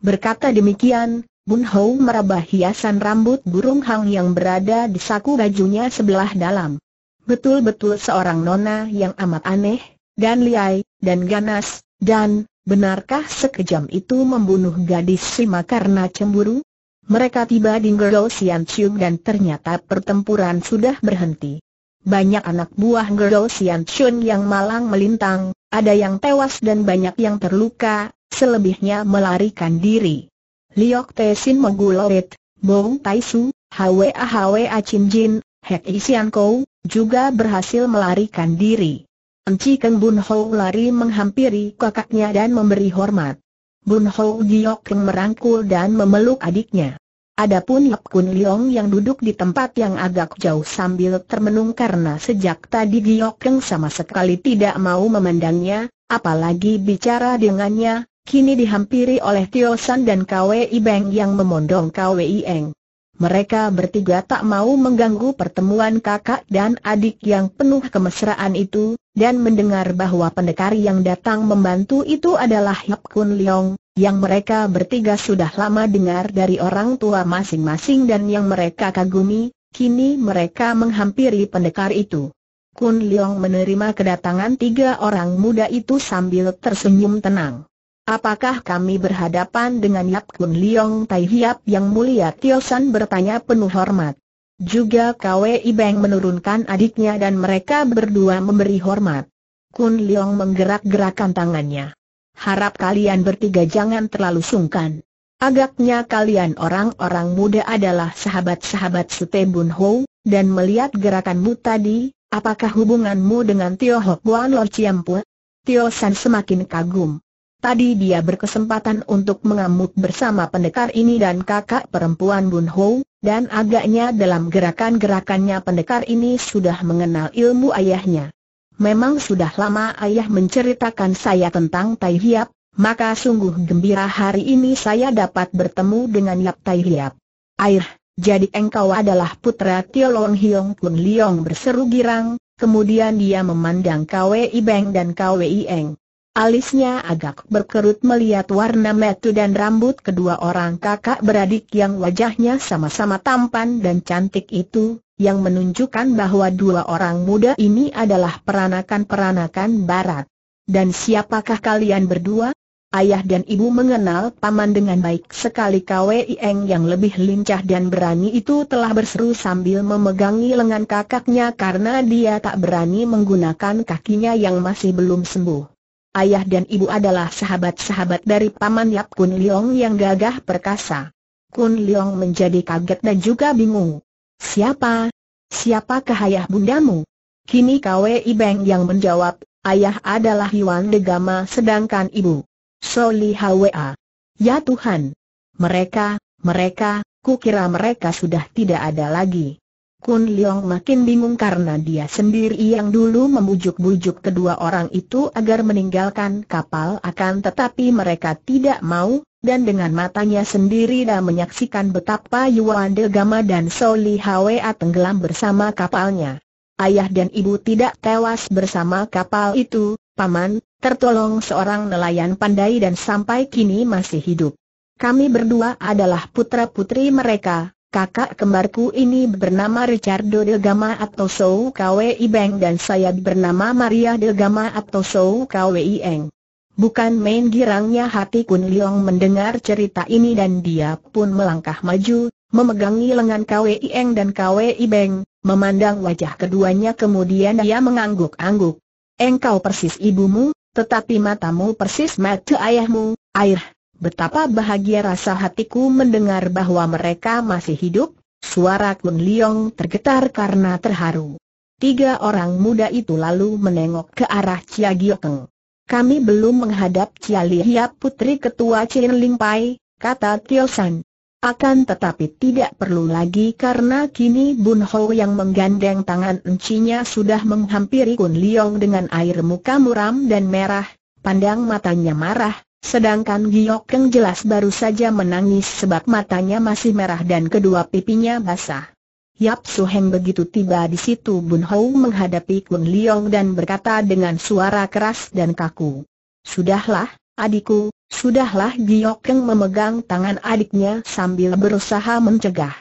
Berkata demikian, Bun Hou meraba hiasan rambut burung hang yang berada di saku bajunya sebelah dalam. Betul-betul seorang nona yang amat aneh, dan liai, dan ganas, dan, benarkah sekejam itu membunuh gadis Sima karena cemburu? Mereka tiba di Gerol Sian Chiu dan ternyata pertempuran sudah berhenti. Banyak anak buah Gerol Sian Chiu yang malang melintang, ada yang tewas dan banyak yang terluka, selebihnya melarikan diri. Liok Sin Megulorit, Bong Taisu, Hwa Hwa Chin Jin, Hek Sian Kou, juga berhasil melarikan diri. Enci Keng Bun Ho lari menghampiri kakaknya dan memberi hormat. Bun Ho Giok merangkul dan memeluk adiknya. Adapun Yap Kun Leong yang duduk di tempat yang agak jauh sambil termenung karena sejak tadi Giok Keng sama sekali tidak mau memandangnya, apalagi bicara dengannya, kini dihampiri oleh Tio San dan Kwei Beng yang memondong Kwei Ieng mereka bertiga tak mau mengganggu pertemuan kakak dan adik yang penuh kemesraan itu, dan mendengar bahwa pendekar yang datang membantu itu adalah Yap Kun Leong, yang mereka bertiga sudah lama dengar dari orang tua masing-masing dan yang mereka kagumi, kini mereka menghampiri pendekar itu. Kun Leong menerima kedatangan tiga orang muda itu sambil tersenyum tenang. Apakah kami berhadapan dengan Yap Kun Liong Tai Hiap yang mulia Tio San bertanya penuh hormat. Juga Kwei Beng menurunkan adiknya dan mereka berdua memberi hormat. Kun Liong menggerak-gerakkan tangannya. Harap kalian bertiga jangan terlalu sungkan. Agaknya kalian orang-orang muda adalah sahabat-sahabat Sute Bun Ho, dan melihat gerakanmu tadi, apakah hubunganmu dengan Tio Hok Buan Chiam Pue? Tio San semakin kagum. Tadi dia berkesempatan untuk mengamuk bersama pendekar ini dan kakak perempuan Bun Ho, dan agaknya dalam gerakan-gerakannya pendekar ini sudah mengenal ilmu ayahnya. Memang sudah lama ayah menceritakan saya tentang Tai Hiap, maka sungguh gembira hari ini saya dapat bertemu dengan Yap Tai Hiap. Air, jadi engkau adalah putra Tio Long Hiong Kun Liong berseru girang, kemudian dia memandang Kwei Beng dan Kwei Eng. Alisnya agak berkerut melihat warna metu dan rambut kedua orang kakak beradik yang wajahnya sama-sama tampan dan cantik itu, yang menunjukkan bahwa dua orang muda ini adalah peranakan-peranakan barat. Dan siapakah kalian berdua? Ayah dan ibu mengenal paman dengan baik sekali Kwei Eng yang lebih lincah dan berani itu telah berseru sambil memegangi lengan kakaknya karena dia tak berani menggunakan kakinya yang masih belum sembuh ayah dan ibu adalah sahabat-sahabat dari Paman Yap Kun Leong yang gagah perkasa. Kun Leong menjadi kaget dan juga bingung. Siapa? Siapakah ayah bundamu? Kini Kwe Ibeng yang menjawab, ayah adalah Yuan Degama sedangkan ibu. Soli Hwa. Ya Tuhan. Mereka, mereka, kukira mereka sudah tidak ada lagi. Kun Leong makin bingung karena dia sendiri yang dulu membujuk-bujuk kedua orang itu agar meninggalkan kapal akan tetapi mereka tidak mau, dan dengan matanya sendiri dia menyaksikan betapa Yuan Gama dan Soli Hwa tenggelam bersama kapalnya. Ayah dan ibu tidak tewas bersama kapal itu, paman, tertolong seorang nelayan pandai dan sampai kini masih hidup. Kami berdua adalah putra-putri mereka, Kakak kembarku ini bernama Ricardo de Gama atau Sou Kwei Beng dan saya bernama Maria de Gama atau Sou Kwei Eng. Bukan main girangnya hati Kun Liong mendengar cerita ini dan dia pun melangkah maju, memegangi lengan Kwei Eng dan Kwei Beng, memandang wajah keduanya kemudian dia mengangguk-angguk. Engkau persis ibumu, tetapi matamu persis mata ayahmu, air. Betapa bahagia rasa hatiku mendengar bahwa mereka masih hidup, suara Kun Liong tergetar karena terharu. Tiga orang muda itu lalu menengok ke arah Chia Giokeng. Kami belum menghadap Chia Lihia putri ketua Chin Ling Pai, kata Tio San. Akan tetapi tidak perlu lagi karena kini Bun Ho yang menggandeng tangan encinya sudah menghampiri Kun Liong dengan air muka muram dan merah, pandang matanya marah, Sedangkan Giokeng jelas baru saja menangis sebab matanya masih merah dan kedua pipinya basah. Yap Su Heng begitu tiba di situ Bun Hou menghadapi Kun Liong dan berkata dengan suara keras dan kaku. Sudahlah, adikku, sudahlah Giokeng memegang tangan adiknya sambil berusaha mencegah.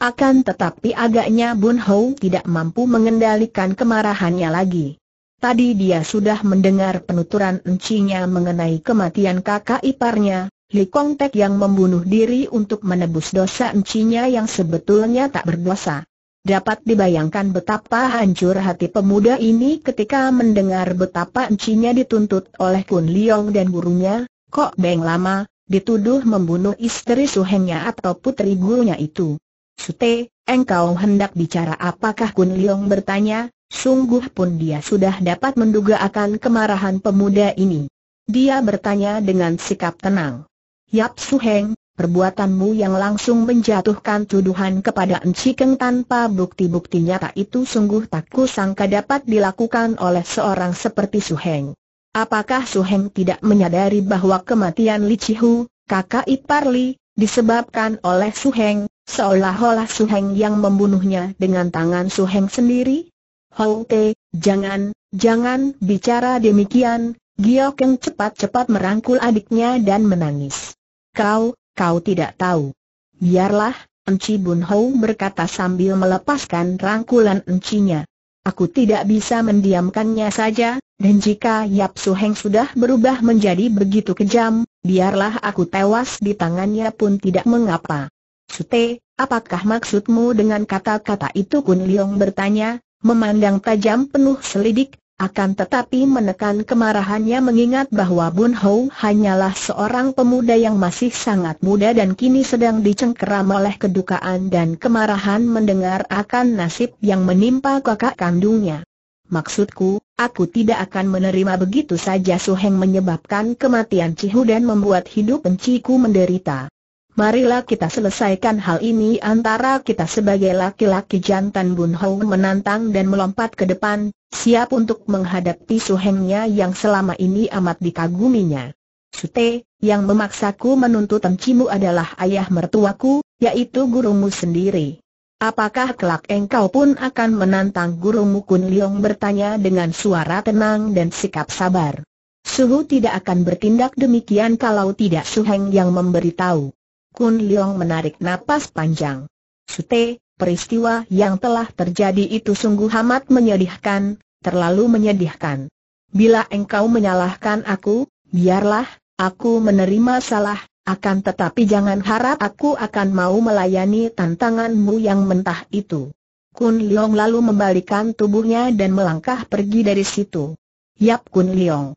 Akan tetapi agaknya Bun Hou tidak mampu mengendalikan kemarahannya lagi. Tadi dia sudah mendengar penuturan encinya mengenai kematian kakak iparnya, Li Kong Tek yang membunuh diri untuk menebus dosa encinya yang sebetulnya tak berdosa. Dapat dibayangkan betapa hancur hati pemuda ini ketika mendengar betapa encinya dituntut oleh Kun Liong dan gurunya, Kok Beng Lama, dituduh membunuh istri suhengnya atau putri gurunya itu. Sute, engkau hendak bicara apakah Kun Liong bertanya, Sungguh pun dia sudah dapat menduga akan kemarahan pemuda ini. Dia bertanya dengan sikap tenang. Yap Su Heng, perbuatanmu yang langsung menjatuhkan tuduhan kepada Enci Keng tanpa bukti-bukti nyata itu sungguh tak kusangka dapat dilakukan oleh seorang seperti Su Heng. Apakah Su Heng tidak menyadari bahwa kematian Li Chihu, kakak ipar Li, disebabkan oleh Su Heng, seolah-olah Su Heng yang membunuhnya dengan tangan Su Heng sendiri? Hou Te, jangan, jangan bicara demikian, Giok keng cepat-cepat merangkul adiknya dan menangis. Kau, kau tidak tahu. Biarlah, Enci Bun Hou berkata sambil melepaskan rangkulan encinya. Aku tidak bisa mendiamkannya saja, dan jika Yap Su Heng sudah berubah menjadi begitu kejam, biarlah aku tewas di tangannya pun tidak mengapa. Sute, apakah maksudmu dengan kata-kata itu Kun Liong bertanya, memandang tajam penuh selidik, akan tetapi menekan kemarahannya mengingat bahwa Bun Hou hanyalah seorang pemuda yang masih sangat muda dan kini sedang dicengkeram oleh kedukaan dan kemarahan mendengar akan nasib yang menimpa kakak kandungnya. Maksudku, aku tidak akan menerima begitu saja Suheng menyebabkan kematian Cihu dan membuat hidup penciku menderita. Marilah kita selesaikan hal ini antara kita sebagai laki-laki jantan Bun menantang dan melompat ke depan, siap untuk menghadapi suhengnya yang selama ini amat dikaguminya. Sute, yang memaksaku menuntut tencimu adalah ayah mertuaku, yaitu gurumu sendiri. Apakah kelak engkau pun akan menantang gurumu Kun Liong bertanya dengan suara tenang dan sikap sabar? Suhu tidak akan bertindak demikian kalau tidak Suheng yang memberitahu. Kun Leong menarik napas panjang. Sute, peristiwa yang telah terjadi itu sungguh amat menyedihkan, terlalu menyedihkan. Bila engkau menyalahkan aku, biarlah, aku menerima salah, akan tetapi jangan harap aku akan mau melayani tantanganmu yang mentah itu. Kun Leong lalu membalikan tubuhnya dan melangkah pergi dari situ. Yap Kun Leong.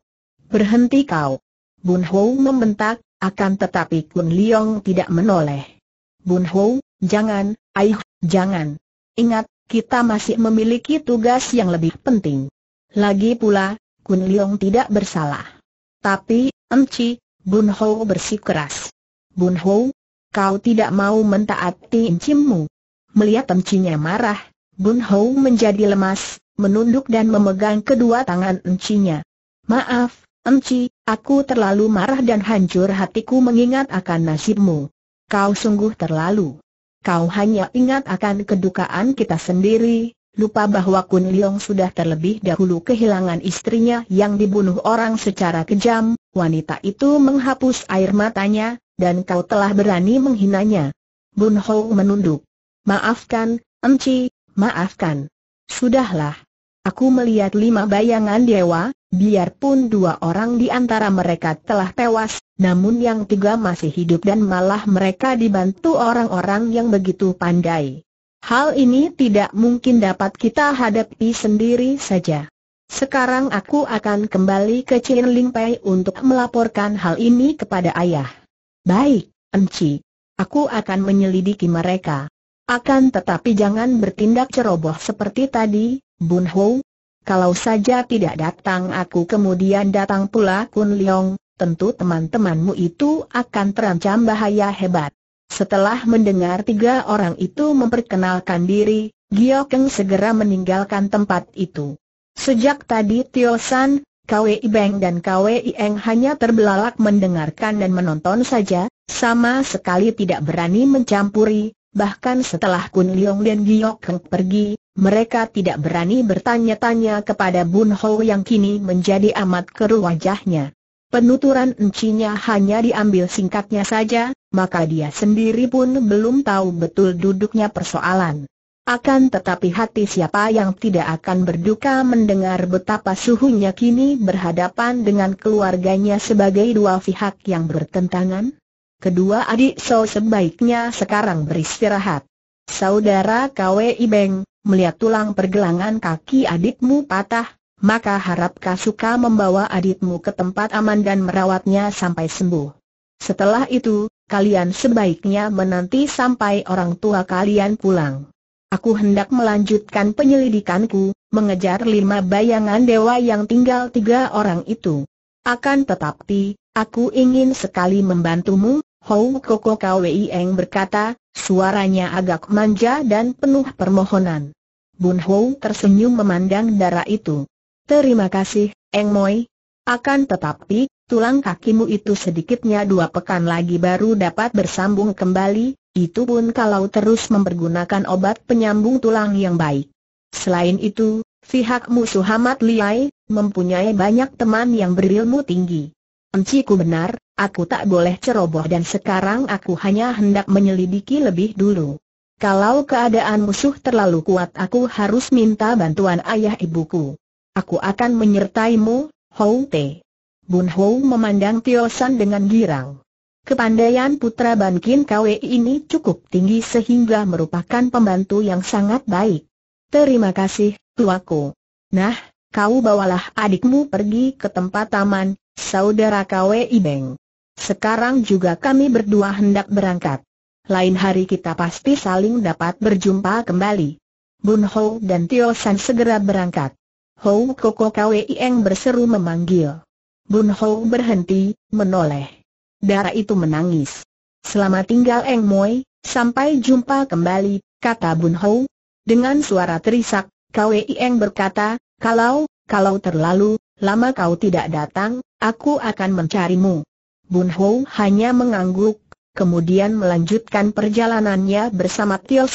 Berhenti kau. Bun Hou membentak, akan tetapi Kun Leong tidak menoleh. Bun Ho, jangan, aih, jangan. Ingat, kita masih memiliki tugas yang lebih penting. Lagi pula, Kun Leong tidak bersalah. Tapi, Enci, Bun Ho bersikeras. Bun Ho, kau tidak mau mentaati encimu. Melihat encinya marah, Bun Ho menjadi lemas, menunduk dan memegang kedua tangan encinya. Maaf, Enci, Aku terlalu marah dan hancur hatiku mengingat akan nasibmu. Kau sungguh terlalu. Kau hanya ingat akan kedukaan kita sendiri, lupa bahwa Kun Liong sudah terlebih dahulu kehilangan istrinya yang dibunuh orang secara kejam, wanita itu menghapus air matanya, dan kau telah berani menghinanya. Bun Hou menunduk. Maafkan, Enci, maafkan. Sudahlah. Aku melihat lima bayangan dewa, biarpun dua orang di antara mereka telah tewas, namun yang tiga masih hidup dan malah mereka dibantu orang-orang yang begitu pandai. Hal ini tidak mungkin dapat kita hadapi sendiri saja. Sekarang aku akan kembali ke Chin Ling Pei untuk melaporkan hal ini kepada ayah. Baik, Enci. Aku akan menyelidiki mereka. Akan tetapi jangan bertindak ceroboh seperti tadi, Bun Ho, kalau saja tidak datang aku kemudian datang pula Kun Leong, tentu teman-temanmu itu akan terancam bahaya hebat. Setelah mendengar tiga orang itu memperkenalkan diri, Gio Keng segera meninggalkan tempat itu. Sejak tadi Tio San, Kwei Beng dan Kwei Eng hanya terbelalak mendengarkan dan menonton saja, sama sekali tidak berani mencampuri, bahkan setelah Kun Leong dan Giok Keng pergi, mereka tidak berani bertanya-tanya kepada Bun Ho yang kini menjadi amat keruh wajahnya. Penuturan encinya hanya diambil singkatnya saja, maka dia sendiri pun belum tahu betul duduknya persoalan. Akan tetapi hati siapa yang tidak akan berduka mendengar betapa suhunya kini berhadapan dengan keluarganya sebagai dua pihak yang bertentangan? Kedua adik so sebaiknya sekarang beristirahat. Saudara KW Ibeng, melihat tulang pergelangan kaki adikmu patah, maka harap Kasuka membawa adikmu ke tempat aman dan merawatnya sampai sembuh. Setelah itu, kalian sebaiknya menanti sampai orang tua kalian pulang. Aku hendak melanjutkan penyelidikanku, mengejar lima bayangan dewa yang tinggal tiga orang itu. Akan tetapi, aku ingin sekali membantumu, Hou Koko Kwei berkata, suaranya agak manja dan penuh permohonan. Bun Hou tersenyum memandang darah itu. Terima kasih, Eng Moi. Akan tetapi, tulang kakimu itu sedikitnya dua pekan lagi baru dapat bersambung kembali, itu pun kalau terus mempergunakan obat penyambung tulang yang baik. Selain itu, pihak musuh Hamad Liai, mempunyai banyak teman yang berilmu tinggi. Enciku benar, aku tak boleh ceroboh dan sekarang aku hanya hendak menyelidiki lebih dulu. Kalau keadaan musuh terlalu kuat aku harus minta bantuan ayah ibuku. Aku akan menyertaimu, Hou Te. Bun Hou memandang Tio San dengan girang. Kepandaian putra Bankin Kwe ini cukup tinggi sehingga merupakan pembantu yang sangat baik. Terima kasih, tuaku. Nah, kau bawalah adikmu pergi ke tempat taman, saudara Kwe Ibeng. Sekarang juga kami berdua hendak berangkat lain hari kita pasti saling dapat berjumpa kembali. Bun Ho dan Tio San segera berangkat. Ho Koko Ieng berseru memanggil. Bun Ho berhenti, menoleh. Darah itu menangis. Selamat tinggal Eng Moi, sampai jumpa kembali, kata Bun Ho. Dengan suara terisak, Ieng berkata, kalau, kalau terlalu, lama kau tidak datang, aku akan mencarimu. Bun Ho hanya mengangguk, kemudian melanjutkan perjalanannya bersama Tio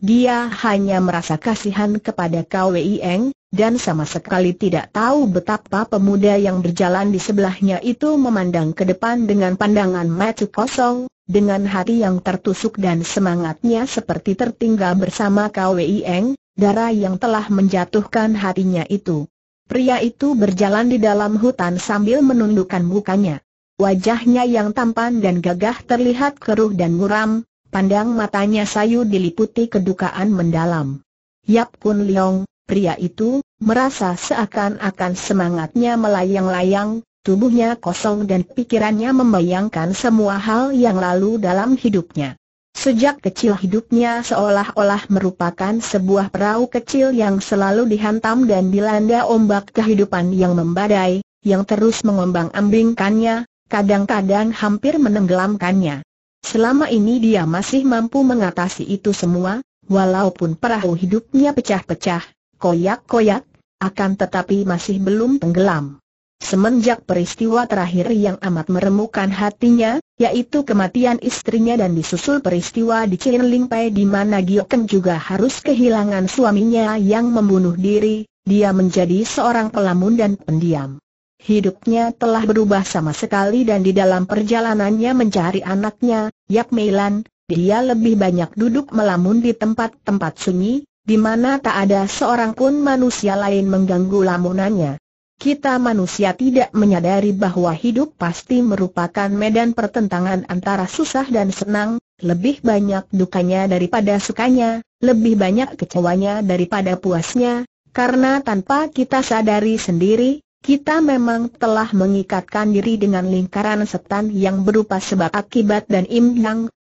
Dia hanya merasa kasihan kepada Kwei Eng, dan sama sekali tidak tahu betapa pemuda yang berjalan di sebelahnya itu memandang ke depan dengan pandangan mata kosong, dengan hati yang tertusuk dan semangatnya seperti tertinggal bersama Kwei Eng, darah yang telah menjatuhkan hatinya itu. Pria itu berjalan di dalam hutan sambil menundukkan mukanya. Wajahnya yang tampan dan gagah terlihat keruh dan muram, pandang matanya sayu diliputi kedukaan mendalam. Yap Kun Leong, pria itu, merasa seakan-akan semangatnya melayang-layang, tubuhnya kosong dan pikirannya membayangkan semua hal yang lalu dalam hidupnya. Sejak kecil hidupnya seolah-olah merupakan sebuah perahu kecil yang selalu dihantam dan dilanda ombak kehidupan yang membadai, yang terus mengombang-ambingkannya, kadang-kadang hampir menenggelamkannya. Selama ini dia masih mampu mengatasi itu semua, walaupun perahu hidupnya pecah-pecah, koyak-koyak, akan tetapi masih belum tenggelam. Semenjak peristiwa terakhir yang amat meremukan hatinya, yaitu kematian istrinya dan disusul peristiwa di Pai di mana Giokeng juga harus kehilangan suaminya yang membunuh diri, dia menjadi seorang pelamun dan pendiam. Hidupnya telah berubah sama sekali dan di dalam perjalanannya mencari anaknya, Yap Meilan, dia lebih banyak duduk melamun di tempat-tempat sunyi, di mana tak ada seorang pun manusia lain mengganggu lamunannya. Kita manusia tidak menyadari bahwa hidup pasti merupakan medan pertentangan antara susah dan senang, lebih banyak dukanya daripada sukanya, lebih banyak kecewanya daripada puasnya, karena tanpa kita sadari sendiri, kita memang telah mengikatkan diri dengan lingkaran setan yang berupa sebab akibat dan im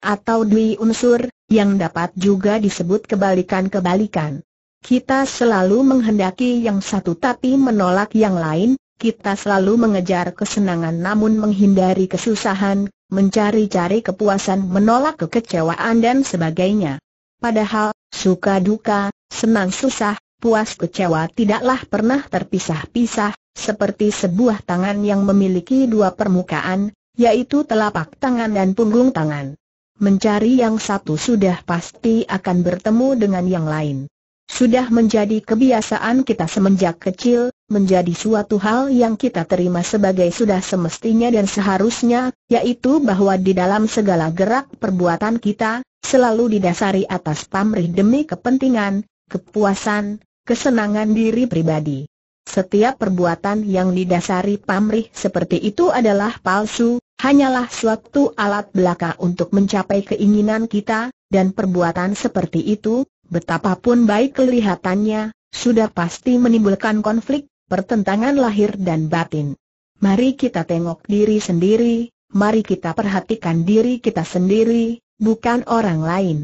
atau dui unsur, yang dapat juga disebut kebalikan-kebalikan. Kita selalu menghendaki yang satu tapi menolak yang lain, kita selalu mengejar kesenangan namun menghindari kesusahan, mencari-cari kepuasan menolak kekecewaan dan sebagainya. Padahal, suka duka, senang susah, puas kecewa tidaklah pernah terpisah-pisah, seperti sebuah tangan yang memiliki dua permukaan, yaitu telapak tangan dan punggung tangan. Mencari yang satu sudah pasti akan bertemu dengan yang lain. Sudah menjadi kebiasaan kita semenjak kecil, menjadi suatu hal yang kita terima sebagai sudah semestinya dan seharusnya, yaitu bahwa di dalam segala gerak perbuatan kita, selalu didasari atas pamrih demi kepentingan, kepuasan, kesenangan diri pribadi. Setiap perbuatan yang didasari pamrih seperti itu adalah palsu, hanyalah suatu alat belaka untuk mencapai keinginan kita, dan perbuatan seperti itu, betapapun baik kelihatannya, sudah pasti menimbulkan konflik, pertentangan lahir dan batin. Mari kita tengok diri sendiri, mari kita perhatikan diri kita sendiri, bukan orang lain.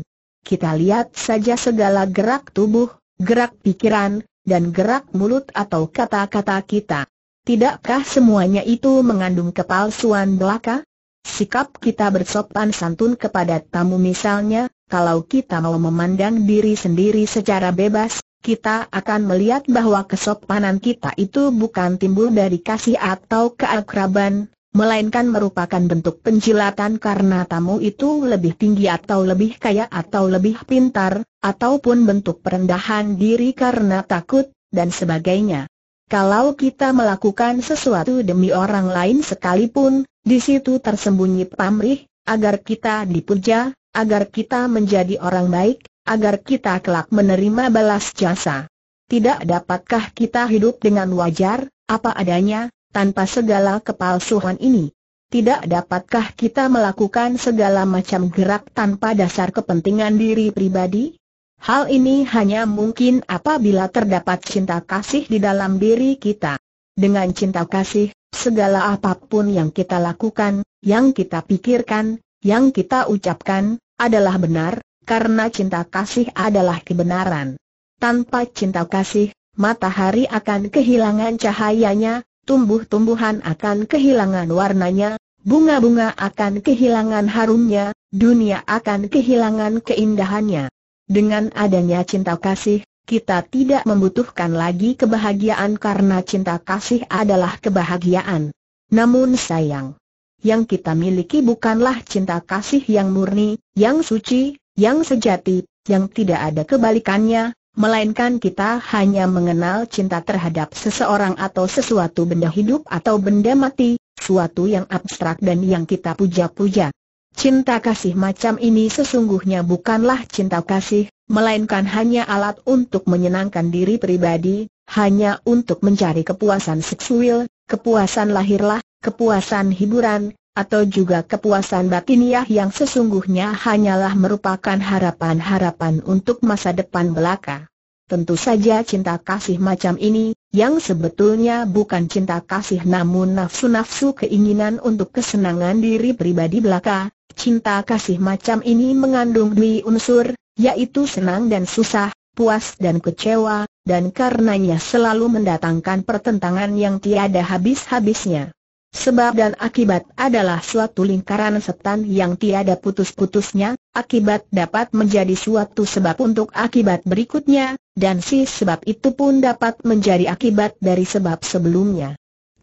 Kita lihat saja segala gerak tubuh, gerak pikiran, dan gerak mulut atau kata-kata kita. Tidakkah semuanya itu mengandung kepalsuan belaka? Sikap kita bersopan santun kepada tamu misalnya, kalau kita mau memandang diri sendiri secara bebas, kita akan melihat bahwa kesopanan kita itu bukan timbul dari kasih atau keakraban, melainkan merupakan bentuk penjilatan karena tamu itu lebih tinggi atau lebih kaya atau lebih pintar, ataupun bentuk perendahan diri karena takut, dan sebagainya. Kalau kita melakukan sesuatu demi orang lain sekalipun, di situ tersembunyi pamrih, agar kita dipuja, agar kita menjadi orang baik, agar kita kelak menerima balas jasa. Tidak dapatkah kita hidup dengan wajar, apa adanya, tanpa segala kepalsuan ini. Tidak dapatkah kita melakukan segala macam gerak tanpa dasar kepentingan diri pribadi? Hal ini hanya mungkin apabila terdapat cinta kasih di dalam diri kita. Dengan cinta kasih, segala apapun yang kita lakukan, yang kita pikirkan, yang kita ucapkan, adalah benar, karena cinta kasih adalah kebenaran. Tanpa cinta kasih, matahari akan kehilangan cahayanya, tumbuh-tumbuhan akan kehilangan warnanya, bunga-bunga akan kehilangan harumnya, dunia akan kehilangan keindahannya. Dengan adanya cinta kasih, kita tidak membutuhkan lagi kebahagiaan karena cinta kasih adalah kebahagiaan. Namun sayang, yang kita miliki bukanlah cinta kasih yang murni, yang suci, yang sejati, yang tidak ada kebalikannya, melainkan kita hanya mengenal cinta terhadap seseorang atau sesuatu benda hidup atau benda mati, suatu yang abstrak dan yang kita puja-puja. Cinta kasih macam ini sesungguhnya bukanlah cinta kasih, melainkan hanya alat untuk menyenangkan diri pribadi, hanya untuk mencari kepuasan seksual, kepuasan lahirlah, kepuasan hiburan, atau juga kepuasan batiniah yang sesungguhnya hanyalah merupakan harapan-harapan untuk masa depan belaka. Tentu saja cinta kasih macam ini, yang sebetulnya bukan cinta kasih namun nafsu-nafsu keinginan untuk kesenangan diri pribadi belaka, cinta kasih macam ini mengandung dui unsur, yaitu senang dan susah, puas dan kecewa, dan karenanya selalu mendatangkan pertentangan yang tiada habis-habisnya. Sebab dan akibat adalah suatu lingkaran setan yang tiada putus-putusnya, akibat dapat menjadi suatu sebab untuk akibat berikutnya, dan si sebab itu pun dapat menjadi akibat dari sebab sebelumnya.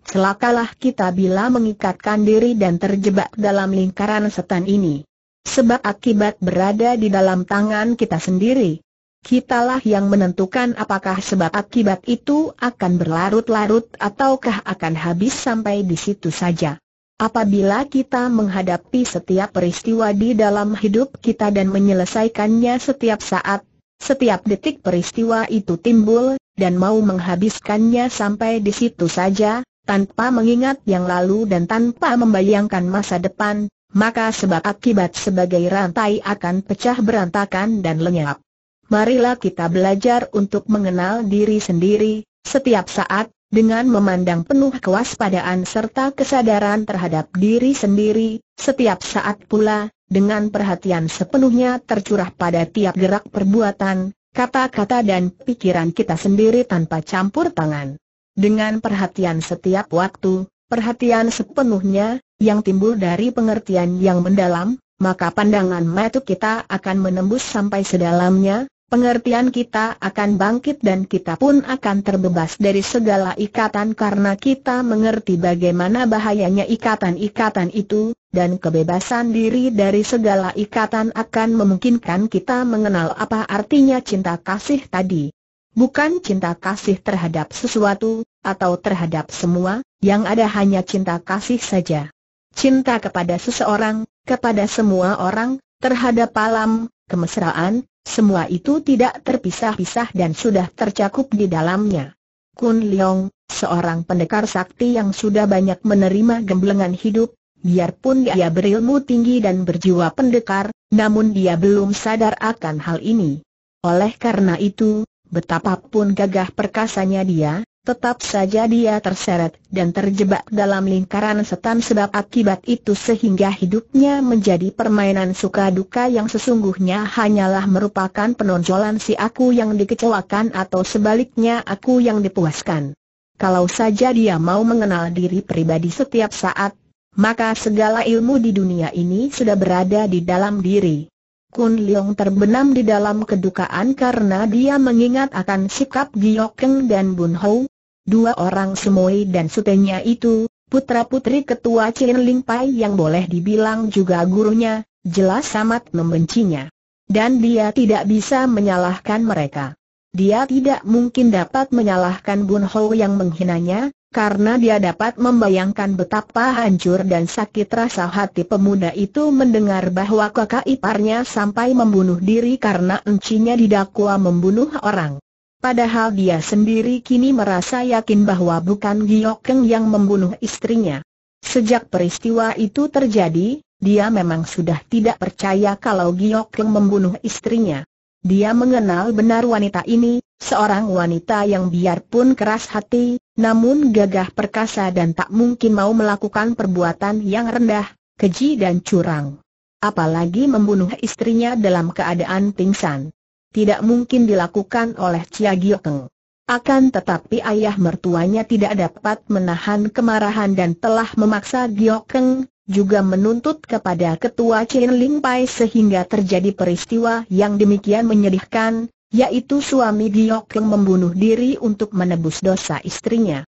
Celakalah kita bila mengikatkan diri dan terjebak dalam lingkaran setan ini. Sebab akibat berada di dalam tangan kita sendiri, Kitalah yang menentukan apakah sebab akibat itu akan berlarut-larut ataukah akan habis sampai di situ saja. Apabila kita menghadapi setiap peristiwa di dalam hidup kita dan menyelesaikannya setiap saat, setiap detik peristiwa itu timbul, dan mau menghabiskannya sampai di situ saja, tanpa mengingat yang lalu dan tanpa membayangkan masa depan, maka sebab akibat sebagai rantai akan pecah berantakan dan lenyap marilah kita belajar untuk mengenal diri sendiri, setiap saat, dengan memandang penuh kewaspadaan serta kesadaran terhadap diri sendiri, setiap saat pula, dengan perhatian sepenuhnya tercurah pada tiap gerak perbuatan, kata-kata dan pikiran kita sendiri tanpa campur tangan. Dengan perhatian setiap waktu, perhatian sepenuhnya, yang timbul dari pengertian yang mendalam, maka pandangan mata kita akan menembus sampai sedalamnya, pengertian kita akan bangkit dan kita pun akan terbebas dari segala ikatan karena kita mengerti bagaimana bahayanya ikatan-ikatan itu, dan kebebasan diri dari segala ikatan akan memungkinkan kita mengenal apa artinya cinta kasih tadi. Bukan cinta kasih terhadap sesuatu, atau terhadap semua, yang ada hanya cinta kasih saja. Cinta kepada seseorang, kepada semua orang, terhadap alam, kemesraan, semua itu tidak terpisah-pisah dan sudah tercakup di dalamnya. Kun Leong, seorang pendekar sakti yang sudah banyak menerima gemblengan hidup, biarpun dia berilmu tinggi dan berjiwa pendekar, namun dia belum sadar akan hal ini. Oleh karena itu, betapapun gagah perkasanya dia, Tetap saja dia terseret dan terjebak dalam lingkaran setan sebab akibat itu sehingga hidupnya menjadi permainan suka duka yang sesungguhnya hanyalah merupakan penonjolan si aku yang dikecewakan atau sebaliknya aku yang dipuaskan. Kalau saja dia mau mengenal diri pribadi setiap saat, maka segala ilmu di dunia ini sudah berada di dalam diri. Kun Leong terbenam di dalam kedukaan karena dia mengingat akan sikap Giokeng dan Bun Hou, Dua orang Semoi dan Sutenya itu, putra-putri ketua Chin Ling Pai yang boleh dibilang juga gurunya, jelas amat membencinya. Dan dia tidak bisa menyalahkan mereka. Dia tidak mungkin dapat menyalahkan Bun Ho yang menghinanya, karena dia dapat membayangkan betapa hancur dan sakit rasa hati pemuda itu mendengar bahwa kakak iparnya sampai membunuh diri karena encinya didakwa membunuh orang. Padahal dia sendiri kini merasa yakin bahwa bukan Giok Keng yang membunuh istrinya. Sejak peristiwa itu terjadi, dia memang sudah tidak percaya kalau Giok Keng membunuh istrinya. Dia mengenal benar wanita ini, seorang wanita yang biarpun keras hati, namun gagah perkasa dan tak mungkin mau melakukan perbuatan yang rendah, keji dan curang. Apalagi membunuh istrinya dalam keadaan pingsan tidak mungkin dilakukan oleh Chia Giokeng. Akan tetapi ayah mertuanya tidak dapat menahan kemarahan dan telah memaksa Giokeng juga menuntut kepada ketua Chen Ling Pai sehingga terjadi peristiwa yang demikian menyedihkan, yaitu suami Giokeng membunuh diri untuk menebus dosa istrinya.